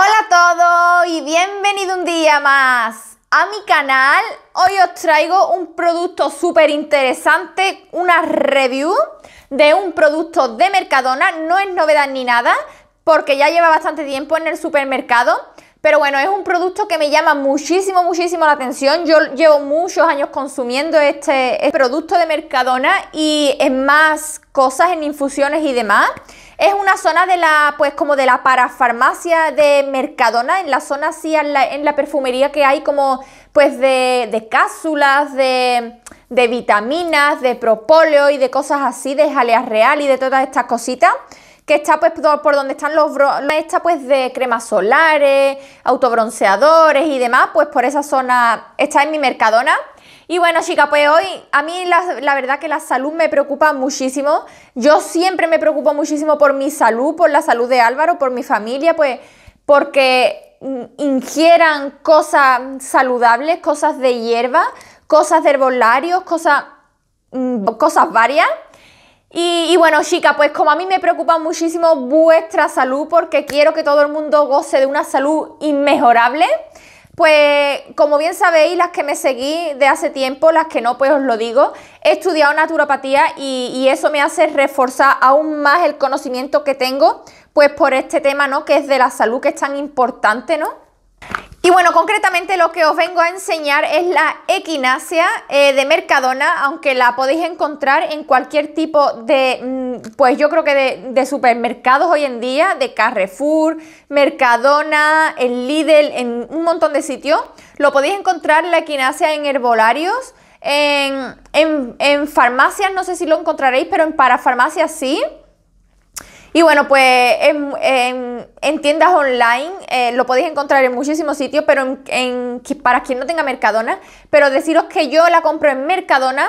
Hola a todos y bienvenido un día más a mi canal. Hoy os traigo un producto súper interesante, una review de un producto de Mercadona. No es novedad ni nada porque ya lleva bastante tiempo en el supermercado. Pero bueno, es un producto que me llama muchísimo, muchísimo la atención. Yo llevo muchos años consumiendo este, este producto de Mercadona y en más cosas, en infusiones y demás. Es una zona de la, pues como de la parafarmacia de Mercadona, en la zona así, en la, perfumería que hay como pues de, cápsulas, de, vitaminas, de propóleo y de cosas así, de jalea real y de todas estas cositas. Que está pues por donde están los está pues de cremas solares, autobronceadores y demás, pues por esa zona está en mi Mercadona. Y bueno, chica pues hoy a mí la, verdad que la salud me preocupa muchísimo. Yo siempre me preocupo muchísimo por mi salud, por la salud de Álvaro, por mi familia, pues porque mm, ingieran cosas saludables, cosas de hierba, cosas de herbolarios, cosas, mm, cosas varias. Y, y, bueno, chica, pues como a mí me preocupa muchísimo vuestra salud, porque quiero que todo el mundo goce de una salud inmejorable, pues como bien sabéis, las que me seguí de hace tiempo, las que no, pues os lo digo, he estudiado naturopatía y, y, eso me hace reforzar aún más el conocimiento que tengo, pues por este tema, ¿no? Que es de la salud, que es tan importante, ¿no? Y bueno, concretamente lo que os vengo a enseñar es la equinacia eh, de Mercadona, aunque la podéis encontrar en cualquier tipo de, mm, pues yo creo que de, supermercados hoy en día, de Carrefour, Mercadona, el Lidl, en un montón de sitios. Lo podéis encontrar la equinacia en herbolarios, en, en farmacias, no sé si lo encontraréis, pero en parafarmacias sí. Y bueno, pues en, tiendas online eh, lo podéis encontrar en muchísimos sitios, pero en, para quien no tenga Mercadona, pero deciros que yo la compro en Mercadona.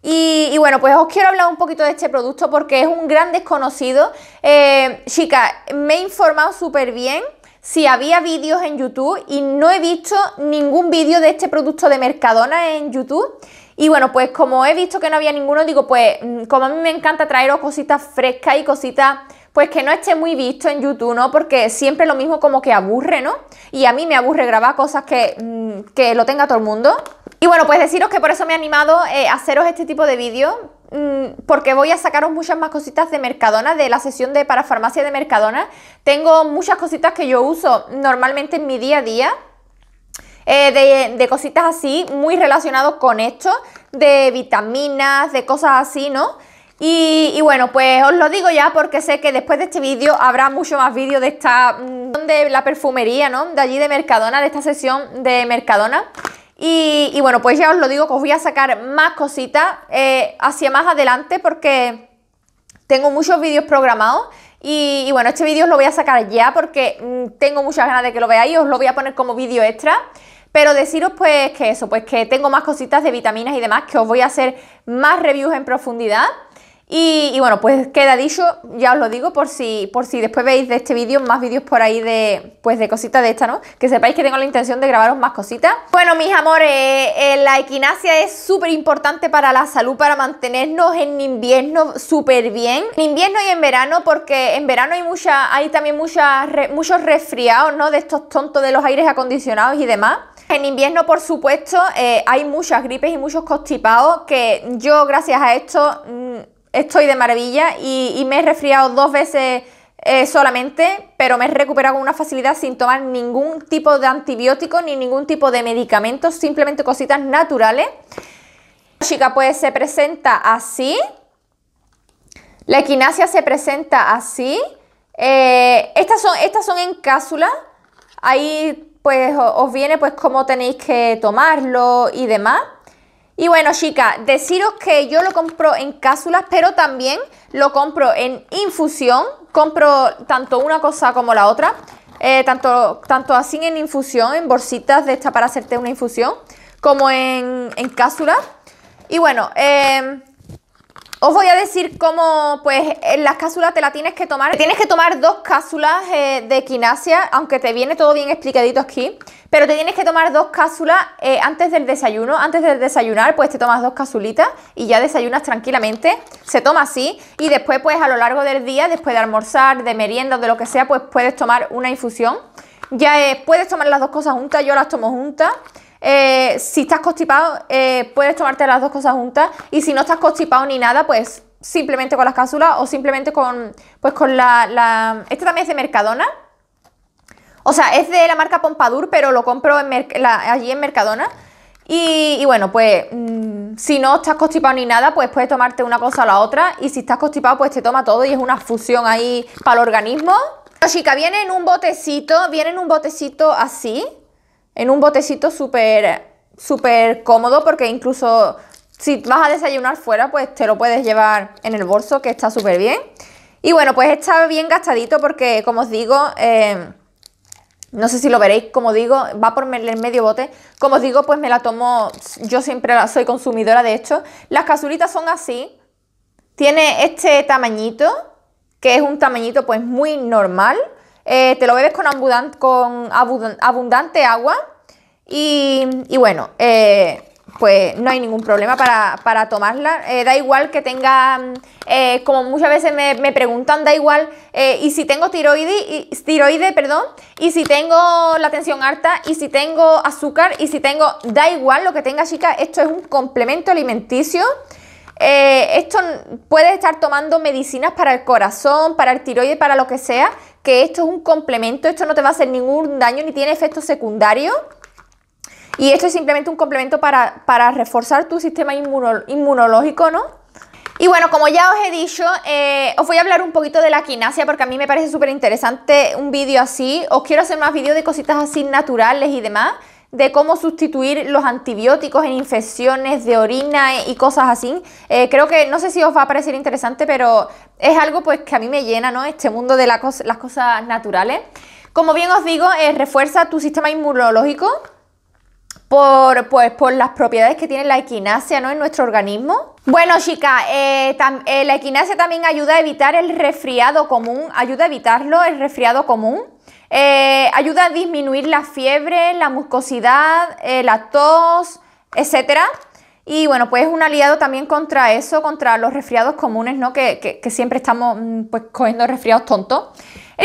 Y, bueno, pues os quiero hablar un poquito de este producto porque es un gran desconocido. Eh, chica chicas, me he informado súper bien si había vídeos en YouTube y no he visto ningún vídeo de este producto de Mercadona en YouTube. Y bueno, pues como he visto que no había ninguno, digo, pues mm, como a mí me encanta traeros cositas frescas y cositas pues que no esté muy visto en YouTube, ¿no? Porque siempre lo mismo como que aburre, ¿no? Y a mí me aburre grabar cosas que, mm, lo tenga todo el mundo. Y bueno, pues deciros que por eso me he animado eh, a haceros este tipo de vídeos, mm, porque voy a sacaros muchas más cositas de Mercadona, de la sesión de parafarmacia de Mercadona. Tengo muchas cositas que yo uso normalmente en mi día a día. Eh, de, de, cositas así, muy relacionados con esto, de vitaminas, de cosas así, ¿no? Y, bueno, pues os lo digo ya porque sé que después de este vídeo habrá mucho más vídeos de esta mm, de la perfumería, ¿no? De allí de Mercadona, de esta sesión de Mercadona. Y, bueno, pues ya os lo digo que os voy a sacar más cositas eh, hacia más adelante porque tengo muchos vídeos programados. Y, bueno, este vídeo os lo voy a sacar ya porque mm, tengo muchas ganas de que lo veáis, os lo voy a poner como vídeo extra. Pero deciros pues que eso, pues que tengo más cositas de vitaminas y demás, que os voy a hacer más reviews en profundidad. Y, bueno, pues queda dicho, ya os lo digo por si, por si después veis de este vídeo más vídeos por ahí de, pues de cositas de esta, ¿no? Que sepáis que tengo la intención de grabaros más cositas. Bueno, mis amores, eh, la equinacia es súper importante para la salud, para mantenernos en invierno súper bien. En invierno y en verano, porque en verano hay, mucha, hay también muchas muchos resfriados, ¿no? De estos tontos de los aires acondicionados y demás. En invierno, por supuesto, eh, hay muchas gripes y muchos constipados que yo, gracias a esto... Mm, estoy de maravilla y, me he resfriado dos veces eh, solamente, pero me he recuperado con una facilidad sin tomar ningún tipo de antibiótico ni ningún tipo de medicamento. simplemente cositas naturales. La chica pues se presenta así, la equinasia se presenta así, eh, estas, son, estas son en cápsula, ahí pues os viene pues cómo tenéis que tomarlo y demás. Y bueno, chica, deciros que yo lo compro en cápsulas, pero también lo compro en infusión. Compro tanto una cosa como la otra. Eh, tanto, tanto así en infusión, en bolsitas de esta para hacerte una infusión, como en, en cápsulas. Y bueno, em, os voy a decir cómo, pues, en las cápsulas te la tienes que tomar. Tienes que tomar dos cápsulas eh, de equinasia, aunque te viene todo bien explicadito aquí. Pero te tienes que tomar dos cápsulas eh, antes del desayuno. Antes del desayunar, pues te tomas dos cápsulitas y ya desayunas tranquilamente. Se toma así y después, pues a lo largo del día, después de almorzar, de merienda o de lo que sea, pues puedes tomar una infusión. Ya eh, puedes tomar las dos cosas juntas, yo las tomo juntas. Eh, si estás constipado, puedes tomarte las dos cosas juntas. Y si no estás constipado ni nada, pues simplemente con las cápsulas o simplemente con, pues con la, la... Este también es de Mercadona o sea, es de la marca Pompadour, pero lo compro allí en Mercadona. Y, bueno, pues mm, si no estás constipado ni nada, pues puedes tomarte una cosa o la otra. Y si estás constipado, pues te toma todo y es una fusión ahí para el organismo. chica, viene en un botecito, viene en un botecito así. En un botecito súper, súper cómodo porque incluso si vas a desayunar fuera, pues te lo puedes llevar en el bolso, que está súper bien. Y bueno, pues está bien gastadito porque, como os digo, eh, no sé si lo veréis, como digo, va por el medio bote. Como digo, pues me la tomo, yo siempre soy consumidora de hecho. Las casulitas son así. Tiene este tamañito, que es un tamañito pues muy normal. Eh, te lo bebes con, abundante, agua. Y, y bueno, eh, pues no hay ningún problema para, tomarla. Eh, da igual que tenga, mm, eh, como muchas veces me, preguntan, da igual, eh, y si tengo tiroides, y, tiroide, perdón, y si tengo la tensión alta, y si tengo azúcar, y si tengo, da igual lo que tenga chica, esto es un complemento alimenticio. esto puedes estar tomando medicinas para el corazón, para el tiroide, para lo que sea, que esto es un complemento, esto no te va a hacer ningún daño ni tiene efectos secundarios. Y esto es simplemente un complemento para, reforzar tu sistema inmunológico, ¿no? Y bueno, como ya os he dicho, eh, os voy a hablar un poquito de la quinasia porque a mí me parece súper interesante un vídeo así. Os quiero hacer más vídeos de cositas así naturales y demás, de cómo sustituir los antibióticos en infecciones de orina y cosas así. Eh, creo que, no sé si os va a parecer interesante, pero es algo pues que a mí me llena, ¿no? Este mundo de las cosas naturales. Como bien os digo, eh, refuerza tu sistema inmunológico por, pues, por las propiedades que tiene la equinasia ¿no? en nuestro organismo. Bueno, chicas, eh, eh, la equinacia también ayuda a evitar el resfriado común, ayuda a evitarlo, el resfriado común. Eh, ayuda a disminuir la fiebre, la muscosidad, la tos, etc. Y bueno, pues es un aliado también contra eso, contra los resfriados comunes, ¿no? Que, siempre estamos mm, pues, cogiendo resfriados tontos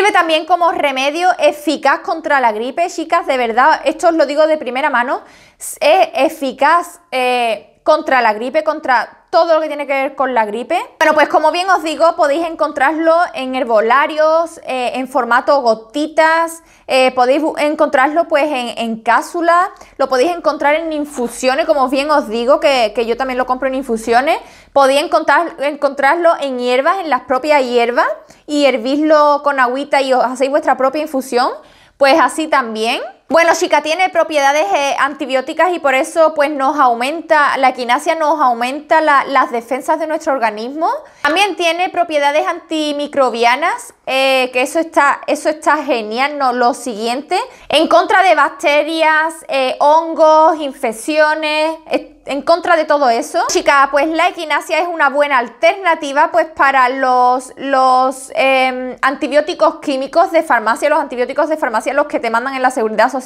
ve también como remedio eficaz contra la gripe, chicas, de verdad, esto os lo digo de primera mano, es eficaz. Eh, contra la gripe, contra todo lo que tiene que ver con la gripe. Bueno, pues como bien os digo, podéis encontrarlo en herbolarios, eh, en formato gotitas, eh, podéis encontrarlo pues en, en cápsulas, lo podéis encontrar en infusiones, como bien os digo, que, yo también lo compro en infusiones, podéis encontrar, encontrarlo en hierbas, en las propias hierbas, y hervirlo con agüita y os hacéis vuestra propia infusión, pues así también. Bueno, chica, tiene propiedades eh, antibióticas y por eso pues nos aumenta, la equinasia nos aumenta las defensas de nuestro organismo. También tiene propiedades antimicrobianas, eh, que eso está, eso está genial, ¿no? Lo siguiente, en contra de bacterias, eh, hongos, infecciones, en contra de todo eso. Chica, pues la equinasia es una buena alternativa pues para los, los em, antibióticos químicos de farmacia, los antibióticos de farmacia, los que te mandan en la seguridad social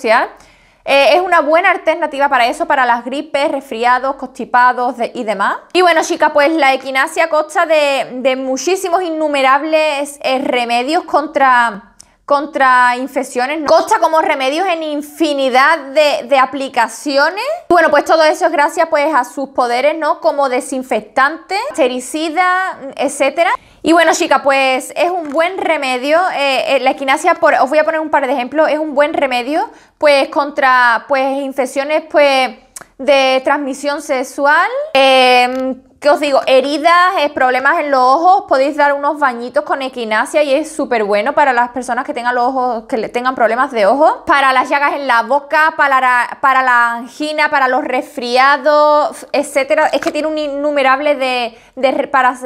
eh, es una buena alternativa para eso, para las gripes, resfriados, constipados y demás. Y bueno, chica, pues la equinasia consta de, muchísimos innumerables eh, remedios contra contra infecciones, costa como remedios en infinidad de, de, aplicaciones. Bueno, pues todo eso es gracias pues a sus poderes, ¿no? Como desinfectante, sericida, etcétera. Y bueno, chica, pues es un buen remedio. Eh, eh, la equinacia, os voy a poner un par de ejemplos, es un buen remedio, pues, contra pues infecciones, pues de transmisión sexual, em, ¿Qué os digo? Heridas, eh, problemas en los ojos, podéis dar unos bañitos con equinacia y es súper bueno para las personas que tengan ojos, que tengan problemas de ojos. Para las llagas en la boca, para la, para la angina, para los resfriados, etcétera. Es que tiene un innumerable de,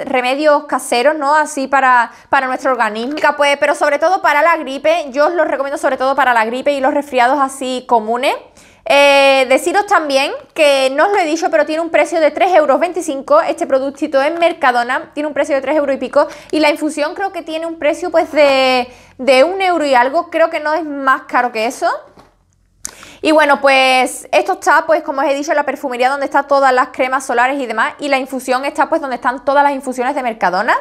remedios caseros, ¿no? Así para, para nuestro organismo. Pues, pero sobre todo para la gripe, yo os lo recomiendo sobre todo para la gripe y los resfriados así comunes. Eh, deciros también que no os lo he dicho, pero tiene un precio de 3,25 euros este productito es Mercadona, tiene un precio de 3 euros y pico. Y la infusión creo que tiene un precio pues de, de euro y algo, creo que no es más caro que eso. Y bueno, pues esto está, pues como os he dicho, en la perfumería donde están todas las cremas solares y demás. Y la infusión está, pues donde están todas las infusiones de Mercadona.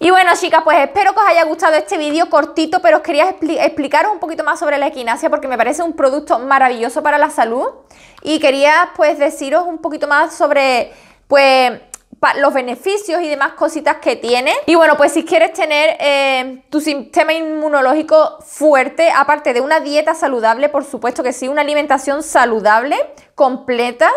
Y bueno chicas, pues espero que os haya gustado este vídeo cortito, pero os quería explicar explicaros un poquito más sobre la equinacia porque me parece un producto maravilloso para la salud y quería pues deciros un poquito más sobre pues los beneficios y demás cositas que tiene. Y bueno, pues si quieres tener eh, tu sistema inmunológico fuerte, aparte de una dieta saludable, por supuesto que sí, una alimentación saludable, completa,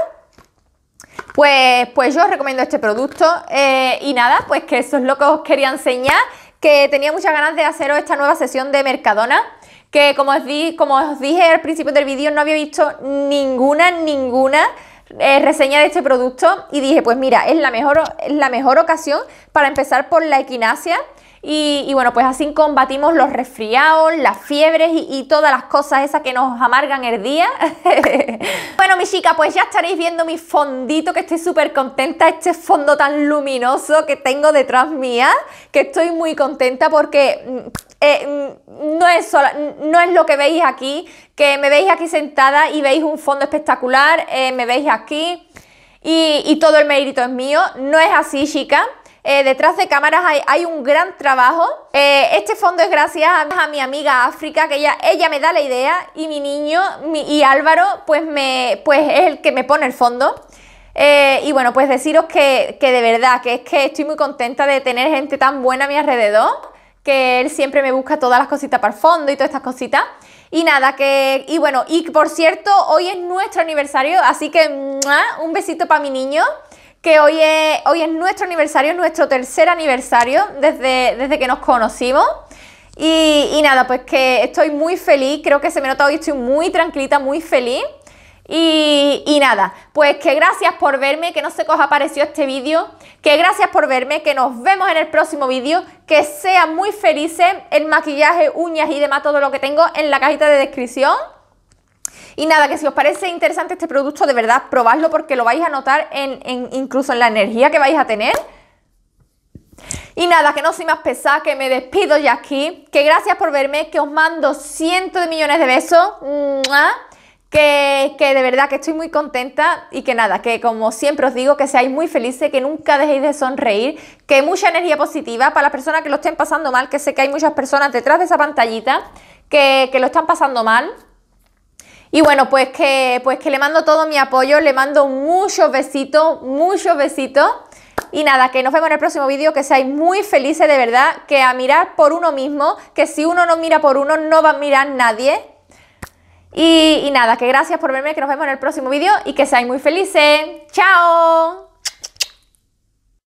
pues, pues, yo os recomiendo este producto. Eh, y nada, pues que eso es lo que os quería enseñar. Que tenía muchas ganas de haceros esta nueva sesión de Mercadona que como os, como os, dije al principio del vídeo no había visto ninguna, ninguna eh, reseña de este producto y dije pues mira, es la mejor, es la mejor ocasión para empezar por la equinacia y, bueno, pues así combatimos los resfriados, las fiebres y, todas las cosas esas que nos amargan el día. bueno, mi chica, pues ya estaréis viendo mi fondito, que estoy súper contenta, este fondo tan luminoso que tengo detrás mía, que estoy muy contenta porque mm, eh, mm, no, es mm, no es lo que veis aquí, que me veis aquí sentada y veis un fondo espectacular, eh, me veis aquí y, y todo el mérito es mío, no es así, chica. Eh, detrás de cámaras hay, un gran trabajo. Eh, este fondo es gracias a, mi amiga África, que ella, me da la idea y mi niño y Álvaro pues, me, pues es el que me pone el fondo. Eh, y bueno, pues deciros que, de verdad, que es que estoy muy contenta de tener gente tan buena a mi alrededor que él siempre me busca todas las cositas para el fondo y todas estas cositas. Y nada, que. Y bueno, y por cierto, hoy es nuestro aniversario, así que un besito para mi niño que hoy es, hoy es nuestro aniversario, nuestro tercer aniversario desde, desde que nos conocimos. Y, nada, pues que estoy muy feliz, creo que se me nota hoy, estoy muy tranquilita, muy feliz. Y, nada, pues que gracias por verme, que no sé qué os ha este vídeo, que gracias por verme, que nos vemos en el próximo vídeo, que sea muy feliz el maquillaje, uñas y demás, todo lo que tengo en la cajita de descripción. Y nada, que si os parece interesante este producto, de verdad, probadlo porque lo vais a notar incluso en la energía que vais a tener. Y nada, que no soy más pesada, que me despido ya aquí, que gracias por verme, que os mando cientos de millones de besos, que, de verdad que estoy muy contenta y que nada, que como siempre os digo, que seáis muy felices, que nunca dejéis de sonreír, que mucha energía positiva para las personas que lo estén pasando mal, que sé que hay muchas personas detrás de esa pantallita que, que lo están pasando mal, y bueno, pues que, pues que le mando todo mi apoyo, le mando muchos besitos, muchos besitos. Y nada, que nos vemos en el próximo vídeo, que seáis muy felices de verdad, que a mirar por uno mismo, que si uno no mira por uno, no va a mirar nadie. y nada, que gracias por verme, que nos vemos en el próximo vídeo y que seáis muy felices. ¡Chao!